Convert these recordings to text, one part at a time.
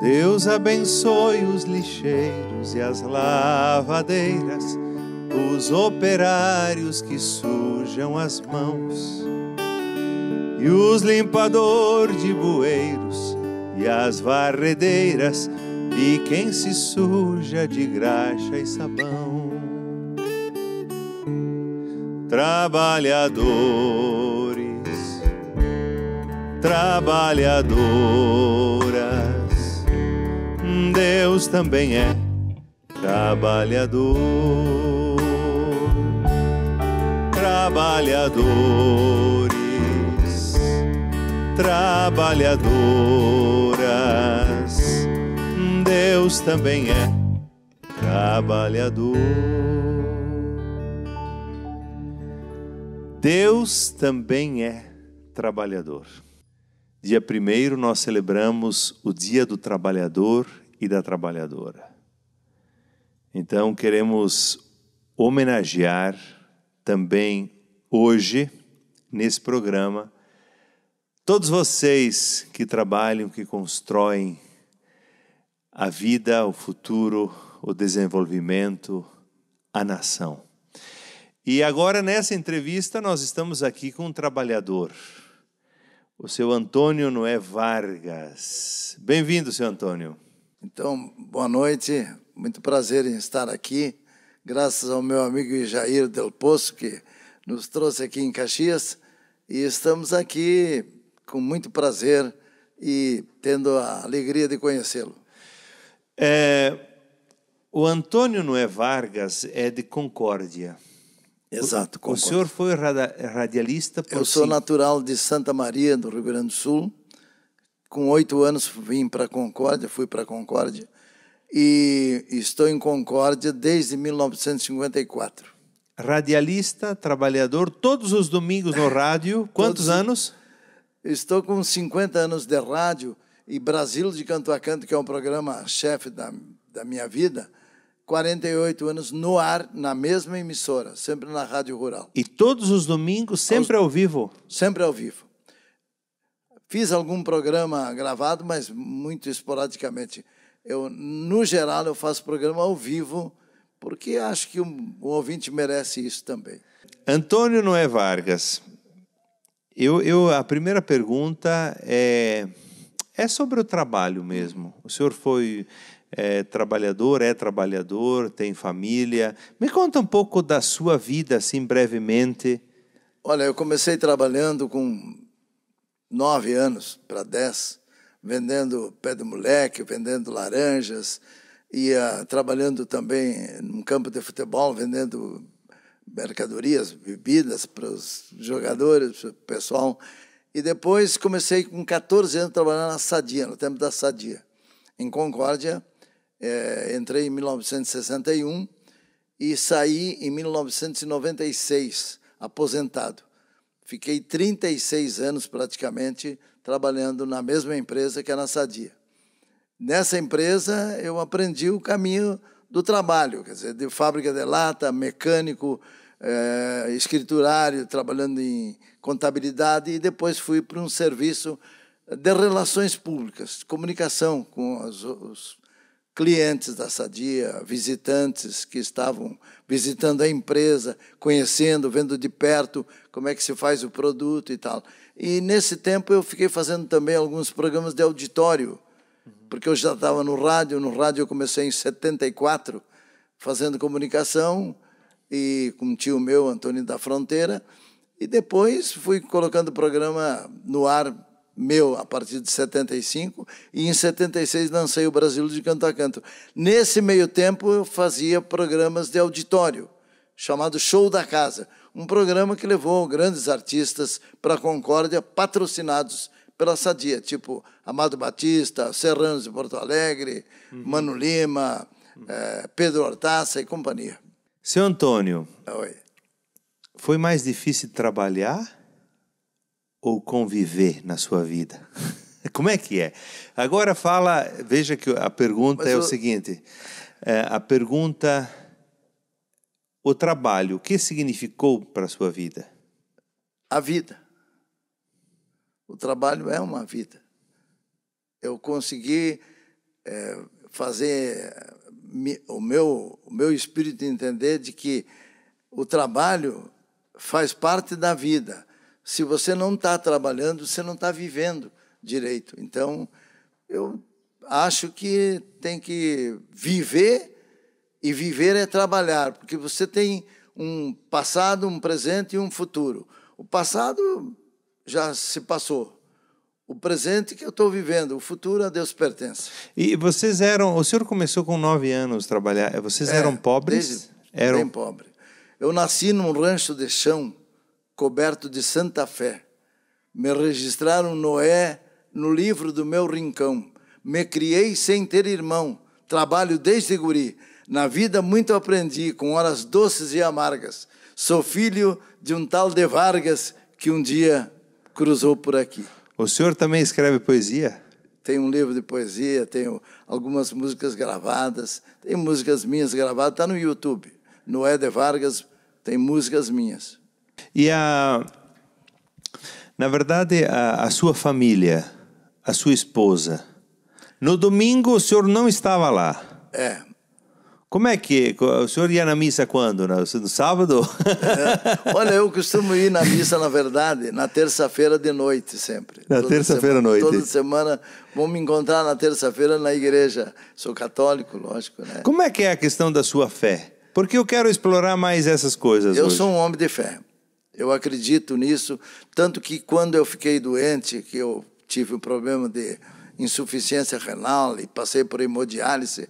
Deus abençoe os lixeiros e as lavadeiras, os operários que sujam as mãos, e os limpadores de bueiros e as varredeiras, e quem se suja de graxa e sabão trabalhadores, trabalhadoras. Deus também é trabalhador, trabalhadores, trabalhadoras. Deus também é trabalhador. Deus também é trabalhador. Dia 1 nós celebramos o Dia do Trabalhador e da Trabalhadora. Então queremos homenagear também hoje, nesse programa, todos vocês que trabalham, que constroem a vida, o futuro, o desenvolvimento, a nação. E agora, nessa entrevista, nós estamos aqui com um trabalhador, o seu Antônio Noé Vargas. Bem-vindo, seu Antônio. Então, boa noite, muito prazer em estar aqui, graças ao meu amigo Jair Del Poço, que nos trouxe aqui em Caxias, e estamos aqui com muito prazer e tendo a alegria de conhecê-lo. É, o Antônio Noé Vargas é de Concórdia. Exato. O, concordo. O senhor foi radialista por Eu sou natural de Santa Maria, do Rio Grande do Sul. Com oito anos vim para Concórdia, fui para Concórdia. E estou em Concórdia desde 1954. Radialista, trabalhador, todos os domingos no rádio. Quantos anos? Estou com 50 anos de rádio e Brasil de Canto a Canto, que é um programa chefe da, da minha vida, 48 anos no ar, na mesma emissora, sempre na Rádio Rural. E todos os domingos, sempre Aos... ao vivo? Sempre ao vivo. Fiz algum programa gravado, mas muito esporadicamente. Eu, no geral, eu faço programa ao vivo, porque acho que o, ouvinte merece isso também. Antônio Noé Vargas, eu, eu, a primeira pergunta é, é sobre o trabalho mesmo. O senhor foi é trabalhador, é trabalhador, tem família. Me conta um pouco da sua vida, assim, brevemente. Olha, eu comecei trabalhando com nove anos para dez, vendendo pé de moleque, vendendo laranjas, ia trabalhando também num campo de futebol, vendendo mercadorias, bebidas para os jogadores, para o pessoal. E depois comecei com 14 anos trabalhando na Sadia, no tempo da Sadia, em Concórdia, é, entrei em 1961 e saí em 1996, aposentado. Fiquei 36 anos praticamente trabalhando na mesma empresa que a Nassadia. Nessa empresa eu aprendi o caminho do trabalho, quer dizer, de fábrica de lata, mecânico, é, escriturário, trabalhando em contabilidade, e depois fui para um serviço de relações públicas, comunicação com os, os clientes da Sadia, visitantes que estavam visitando a empresa, conhecendo, vendo de perto como é que se faz o produto e tal. E nesse tempo eu fiquei fazendo também alguns programas de auditório, porque eu já estava no rádio, no rádio eu comecei em 74 fazendo comunicação e com um tio meu, Antônio da Fronteira, e depois fui colocando o programa no ar meu a partir de 75 e em 76 lancei o Brasil de Canto a Canto. Nesse meio tempo eu fazia programas de auditório chamado Show da Casa, um programa que levou grandes artistas para a Concórdia patrocinados pela Sadia, tipo Amado Batista, Serranos de Porto Alegre, uhum. Mano Lima, eh, Pedro Hortaça e companhia. Seu Antônio, Oi. foi mais difícil trabalhar ou conviver na sua vida? Como é que é? Agora fala, veja que a pergunta é o seguinte: é, a pergunta, o trabalho, o que significou para a sua vida? A vida. O trabalho é uma vida. Eu consegui é, fazer me, o meu, o meu espírito entender de que o trabalho faz parte da vida se você não está trabalhando, você não está vivendo direito. Então, eu acho que tem que viver, e viver é trabalhar, porque você tem um passado, um presente e um futuro. O passado já se passou. O presente que eu estou vivendo, o futuro a Deus pertence. E vocês eram, o senhor começou com nove anos trabalhar, vocês é, eram pobres? Desde, eram... Bem pobre. Eu nasci num rancho de chão, coberto de santa fé. Me registraram Noé no livro do meu rincão. Me criei sem ter irmão. Trabalho desde guri. Na vida muito aprendi, com horas doces e amargas. Sou filho de um tal de Vargas que um dia cruzou por aqui. O senhor também escreve poesia? Tenho um livro de poesia, tenho algumas músicas gravadas, tem músicas minhas gravadas, está no YouTube. Noé de Vargas tem músicas minhas. E a, na verdade, a, a sua família, a sua esposa. No domingo o senhor não estava lá. É. Como é que o senhor ia na missa quando? No, sábado? É. Olha, eu costumo ir na missa, na verdade, na terça-feira de noite sempre. Na terça-feira à noite. Toda semana vamos me encontrar na terça-feira na igreja. Sou católico, lógico, né? Como é que é a questão da sua fé? Porque eu quero explorar mais essas coisas. Eu hoje. sou um homem de fé. Eu acredito nisso, tanto que quando eu fiquei doente, que eu tive um problema de insuficiência renal e passei por hemodiálise,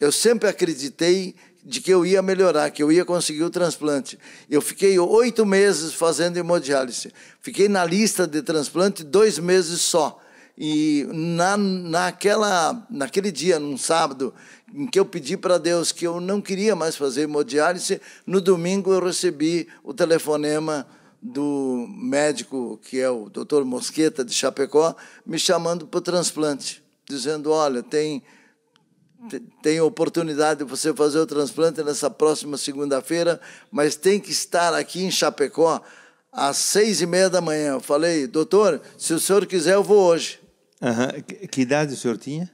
eu sempre acreditei de que eu ia melhorar, que eu ia conseguir o transplante. Eu fiquei oito meses fazendo hemodiálise. Fiquei na lista de transplante dois meses só. E na, naquela, naquele dia, num sábado, em que eu pedi para Deus que eu não queria mais fazer hemodiálise, no domingo eu recebi o telefonema do médico, que é o doutor Mosqueta, de Chapecó, me chamando para o transplante, dizendo, olha, tem, tem oportunidade de você fazer o transplante nessa próxima segunda-feira, mas tem que estar aqui em Chapecó às seis e meia da manhã. Eu falei, doutor, se o senhor quiser, eu vou hoje. Uhum. Que, idade o senhor tinha?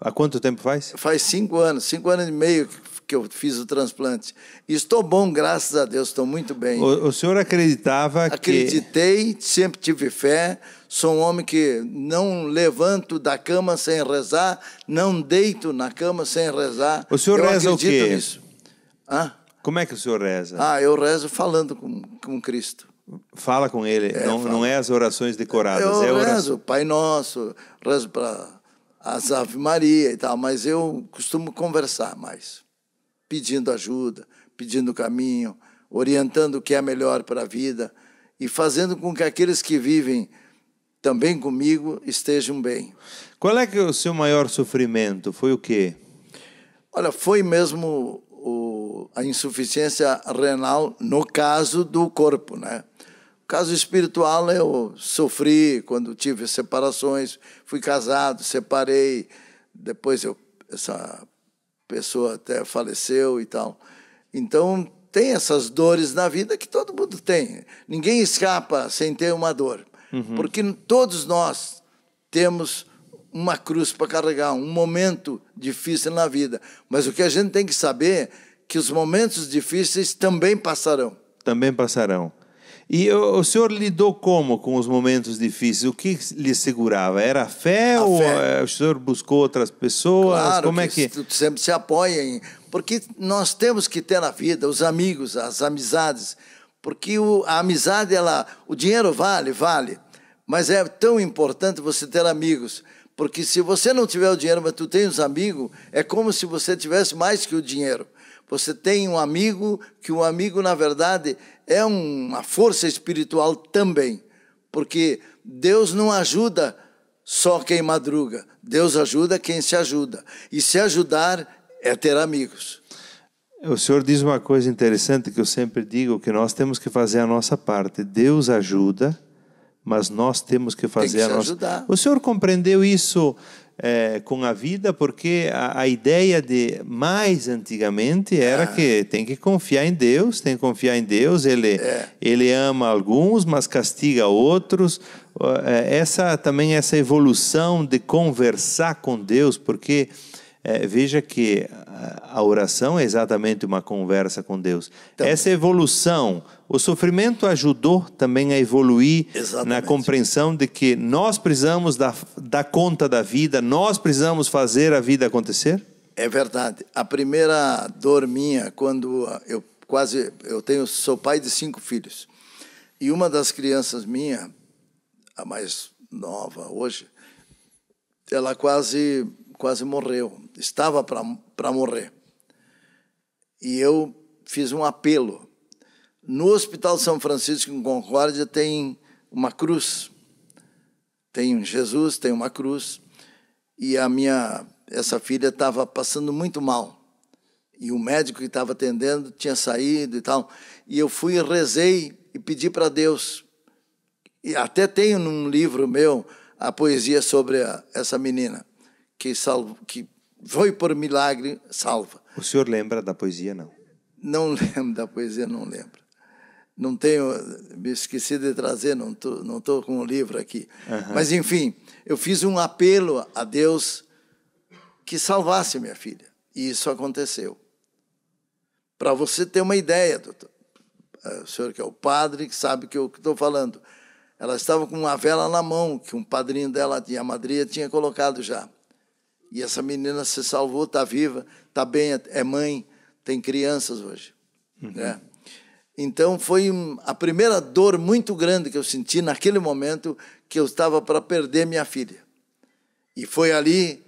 Há quanto tempo faz? Faz cinco anos, cinco anos e meio que eu fiz o transplante. Estou bom, graças a Deus, estou muito bem. O, o senhor acreditava Acreditei, que... sempre tive fé. Sou um homem que não levanto da cama sem rezar, não deito na cama sem rezar. O senhor eu reza o quê? Nisso. Hã? Como é que o senhor reza? Ah, eu rezo falando com, com Cristo. Fala com ele. É, não, fala. não é as orações decoradas. Eu é rezo, Pai Nosso, rezo para as Ave Maria e tal, mas eu costumo conversar mais, pedindo ajuda, pedindo caminho, orientando o que é melhor para a vida e fazendo com que aqueles que vivem também comigo estejam bem. Qual é que é o seu maior sofrimento? Foi o quê? Olha, foi mesmo o, a insuficiência renal no caso do corpo, né? Caso espiritual, né, eu sofri quando tive separações, fui casado, separei, depois eu, essa pessoa até faleceu e tal. Então, tem essas dores na vida que todo mundo tem. Ninguém escapa sem ter uma dor. Uhum. Porque todos nós temos uma cruz para carregar, um momento difícil na vida. Mas o que a gente tem que saber é que os momentos difíceis também passarão. Também passarão. E o, o, senhor lidou como com os momentos difíceis? O que lhe segurava? Era a fé a ou fé. Eh, o senhor buscou outras pessoas? Claro como que é que sempre se apoia em, porque nós temos que ter na vida os amigos, as amizades, porque o, a amizade ela, o dinheiro vale, vale, mas é tão importante você ter amigos. Porque se você não tiver o dinheiro, mas tu tem os amigos, é como se você tivesse mais que o dinheiro. Você tem um amigo, que o um amigo, na verdade, é uma força espiritual também, porque Deus não ajuda só quem madruga, Deus ajuda quem se ajuda. E se ajudar é ter amigos. O senhor diz uma coisa interessante que eu sempre digo, que nós temos que fazer a nossa parte. Deus ajuda, mas nós temos que fazer Tem que a nossa. parte. O senhor compreendeu isso é, com a vida, porque a, a, ideia de mais antigamente era ah. que tem que confiar em Deus, tem que confiar em Deus, ele, é. ele ama alguns, mas castiga outros. É, essa também essa evolução de conversar com Deus, porque é, veja que a oração é exatamente uma conversa com Deus. Então, Essa evolução, o sofrimento ajudou também a evoluir exatamente. na compreensão de que nós precisamos dar, dar conta da vida, nós precisamos fazer a vida acontecer? É verdade. A primeira dor minha, quando eu quase. Eu tenho, sou pai de cinco filhos. E uma das crianças minha, a mais nova hoje, ela quase, quase morreu estava para morrer. E eu fiz um apelo. No Hospital São Francisco, em Concórdia, tem uma cruz. Tem um Jesus, tem uma cruz. E a minha, essa filha estava passando muito mal. E o médico que estava atendendo tinha saído e tal. E eu fui e rezei e pedi para Deus. E até tenho num livro meu a poesia sobre a, essa menina, que, salvo, que foi por milagre salva. O senhor lembra da poesia, não? Não lembro da poesia, não lembro. Não tenho, me esqueci de trazer, não estou não tô com o livro aqui. Uhum. Mas, enfim, eu fiz um apelo a Deus que salvasse minha filha. E isso aconteceu. Para você ter uma ideia, doutor, é, o senhor que é o padre, que sabe que eu estou falando. Ela estava com uma vela na mão, que um padrinho dela, a madrinha, tinha colocado já. E essa menina se salvou, está viva, está bem, é mãe, tem crianças hoje. Uhum. Né? Então foi a primeira dor muito grande que eu senti naquele momento que eu estava para perder minha filha. E foi ali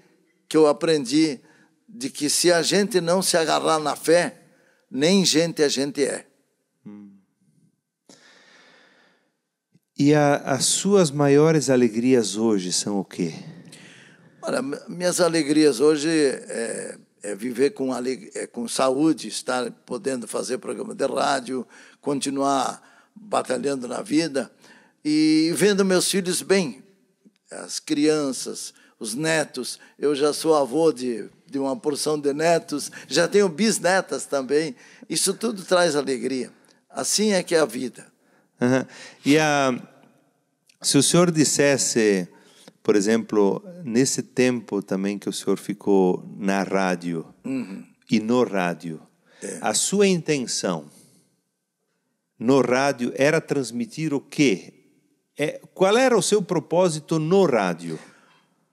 que eu aprendi de que se a gente não se agarrar na fé, nem gente a gente é. Hum. E a, as suas maiores alegrias hoje são o quê? Olha, minhas alegrias hoje é, é viver com, aleg é com saúde, estar podendo fazer programa de rádio, continuar batalhando na vida e vendo meus filhos bem, as crianças, os netos. Eu já sou avô de, de uma porção de netos, já tenho bisnetas também. Isso tudo traz alegria. Assim é que é a vida. Uhum. E a, se o senhor dissesse por exemplo, nesse tempo também que o senhor ficou na rádio uhum. e no rádio, é. a sua intenção no rádio era transmitir o quê? É, qual era o seu propósito no rádio?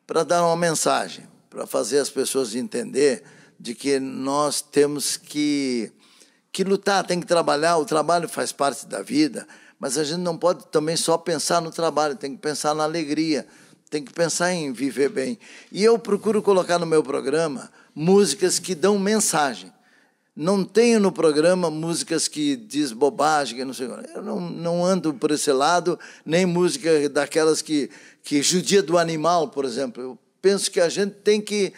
Para dar uma mensagem, para fazer as pessoas entender de que nós temos que, que lutar, tem que trabalhar, o trabalho faz parte da vida, mas a gente não pode também só pensar no trabalho, tem que pensar na alegria tem que pensar em viver bem. E eu procuro colocar no meu programa músicas que dão mensagem. Não tenho no programa músicas que diz bobagem, não sei. Eu não, não ando por esse lado, nem música daquelas que, que judia do animal, por exemplo. Eu penso que a gente tem que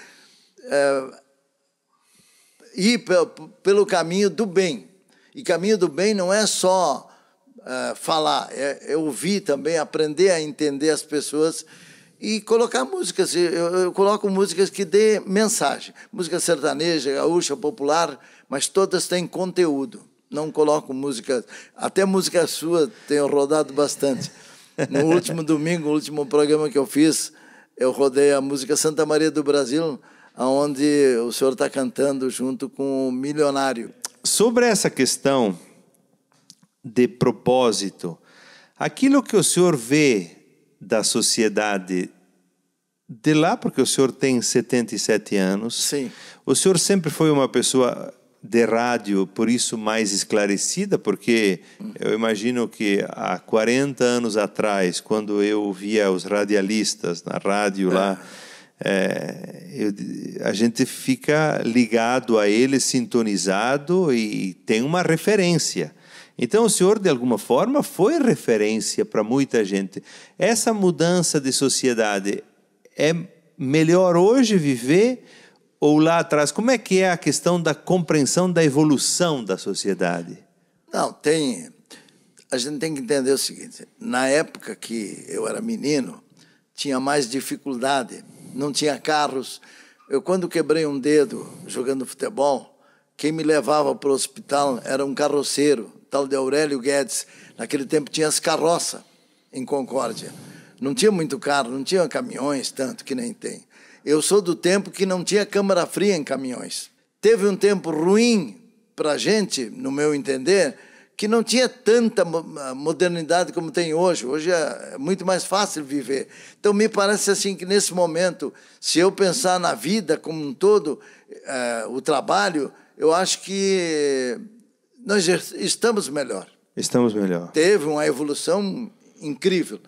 é, ir pelo caminho do bem. E caminho do bem não é só é, falar, é, é ouvir também, aprender a entender as pessoas e colocar músicas. Eu, eu, coloco músicas que dê mensagem. Música sertaneja, gaúcha, popular, mas todas têm conteúdo. Não coloco música. Até música sua tenho rodado bastante. No último domingo, o último programa que eu fiz, eu rodei a música Santa Maria do Brasil, onde o senhor está cantando junto com o Milionário. Sobre essa questão de propósito, aquilo que o senhor vê da sociedade de lá, porque o senhor tem 77 anos. Sim. O senhor sempre foi uma pessoa de rádio, por isso mais esclarecida, porque eu imagino que há 40 anos atrás, quando eu via os radialistas na rádio é. lá, é, eh, eu, a gente fica ligado a ele, sintonizado e tem uma referência. Então o Senhor, de alguma forma, foi referência para muita gente. Essa mudança de sociedade é melhor hoje viver ou lá atrás? Como é que é a questão da compreensão da evolução da sociedade? Não, tem. A gente tem que entender o seguinte: na época que eu era menino, tinha mais dificuldade, não tinha carros. Eu, quando quebrei um dedo jogando futebol, quem me levava para o hospital era um carroceiro tal de Aurélio Guedes. Naquele tempo tinha as carroças em Concórdia. Não tinha muito carro, não tinha caminhões, tanto que nem tem. Eu sou do tempo que não tinha câmara fria em caminhões. Teve um tempo ruim para a gente, no meu entender, que não tinha tanta ah, modernidade como tem hoje. Hoje é, é muito mais fácil viver. Então, me parece assim que nesse momento, se eu pensar na vida como um todo, eh, o trabalho, eu acho que nós estamos melhor. Estamos melhor. Teve uma evolução incrível,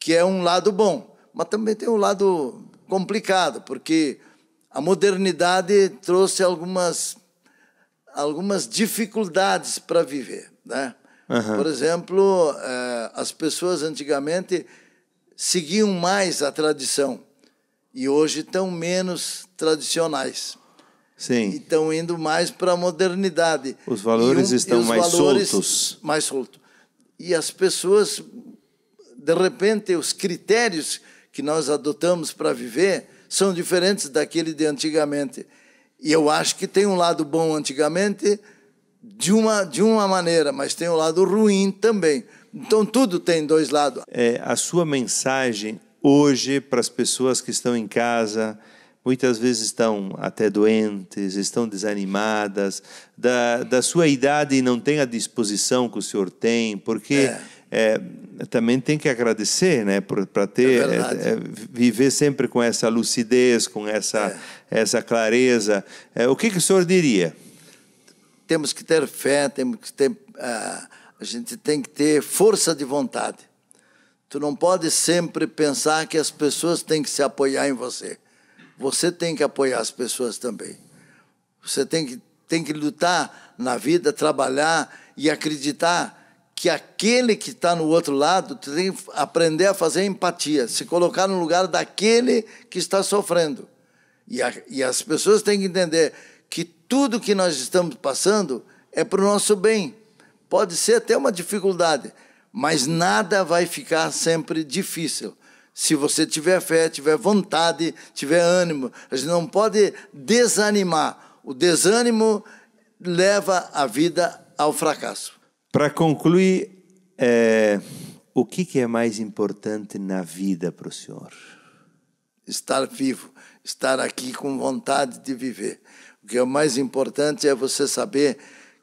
que é um lado bom, mas também tem um lado complicado, porque a modernidade trouxe algumas, algumas dificuldades para viver. Né? Uhum. Por exemplo, eh, as pessoas antigamente seguiam mais a tradição e hoje estão menos tradicionais. Sim. E estão indo mais para a modernidade. Os valores um, estão os mais valores soltos. Mais soltos. E as pessoas, de repente, os critérios que nós adotamos para viver são diferentes daquele de antigamente. E eu acho que tem um lado bom antigamente de uma, de uma maneira, mas tem um lado ruim também. Então tudo tem dois lados. É, a sua mensagem hoje para as pessoas que estão em casa, muitas vezes estão até doentes, estão desanimadas, da, da sua idade não têm a disposição que o senhor tem, porque é. É, também tem que agradecer, né, para ter é, é, é viver sempre com essa lucidez, com essa é. essa clareza. o que, que, o senhor diria? Temos que ter fé, temos que ter, uh, a gente tem que ter força de vontade. Tu não pode sempre pensar que as pessoas têm que se apoiar em você você tem que apoiar as pessoas também. Você tem que, tem que lutar na vida, trabalhar e acreditar que aquele que está no outro lado tem que aprender a fazer empatia, se colocar no lugar daquele que está sofrendo. E, a, e as pessoas têm que entender que tudo que nós estamos passando é para o nosso bem. Pode ser até uma dificuldade, mas nada vai ficar sempre difícil se você tiver fé, tiver vontade, tiver ânimo. A gente não pode desanimar. O desânimo leva a vida ao fracasso. Para concluir, é, o que, que é mais importante na vida para o senhor? Estar vivo, estar aqui com vontade de viver. O que é mais importante é você saber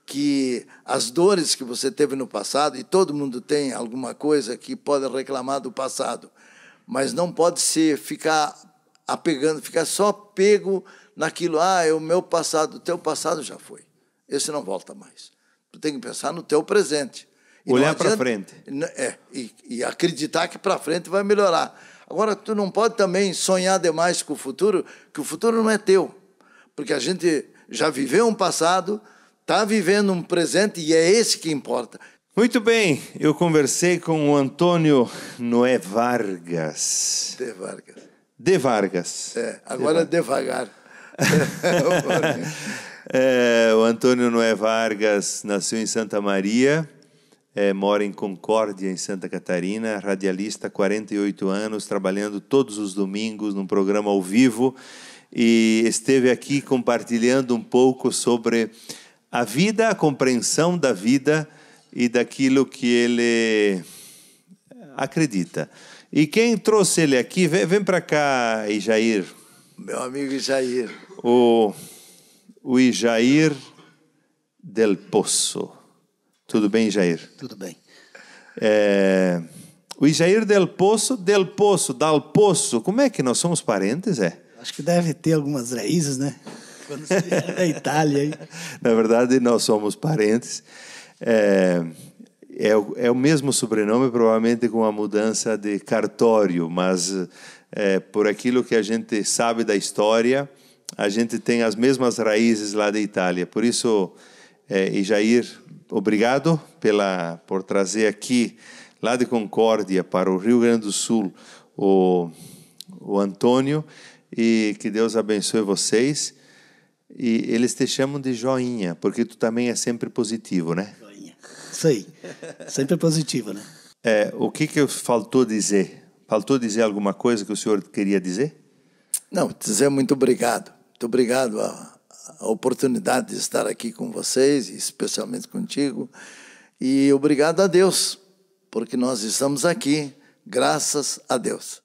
que as dores que você teve no passado, e todo mundo tem alguma coisa que pode reclamar do passado, mas não pode ser ficar apegando, ficar só pego naquilo, ah, é o meu passado, o teu passado já foi. Esse não volta mais. Tu tem que pensar no teu presente. E Olhar para frente. É, e, e acreditar que para frente vai melhorar. Agora, tu não pode também sonhar demais com o futuro, que o futuro não é teu. Porque a gente já viveu um passado, está vivendo um presente e é esse que importa. Muito bem, eu conversei com o Antônio Noé Vargas. De Vargas. De Vargas. É, agora de Vargas. devagar. é, o Antônio Noé Vargas nasceu em Santa Maria, é, mora em Concórdia, em Santa Catarina, radialista, 48 anos, trabalhando todos os domingos num programa ao vivo e esteve aqui compartilhando um pouco sobre a vida, a compreensão da vida e daquilo que ele acredita. E quem trouxe ele aqui, vem, vem para cá, Ijair. Meu amigo Ijair. O, o Ijair del Poço. Tudo bem, Ijair? Tudo bem. É, o Ijair del Poço, del Poço, dal Poço. Como é que nós somos parentes, é? Acho que deve ter algumas raízes, né? Quando se é da Itália. Aí. Na verdade, nós somos parentes. É, é, é o mesmo sobrenome, provavelmente com a mudança de cartório, mas é, por aquilo que a gente sabe da história, a gente tem as mesmas raízes lá da Itália. Por isso, é, Jair, obrigado pela, por trazer aqui, lá de Concórdia, para o Rio Grande do Sul, o, o Antônio, e que Deus abençoe vocês. E eles te chamam de joinha, porque tu também é sempre positivo, né? sei. Sempre positiva, né? É, o que que faltou dizer? Faltou dizer alguma coisa que o senhor queria dizer? Não, dizer muito obrigado. Muito obrigado a, a oportunidade de estar aqui com vocês, especialmente contigo. E obrigado a Deus, porque nós estamos aqui, graças a Deus.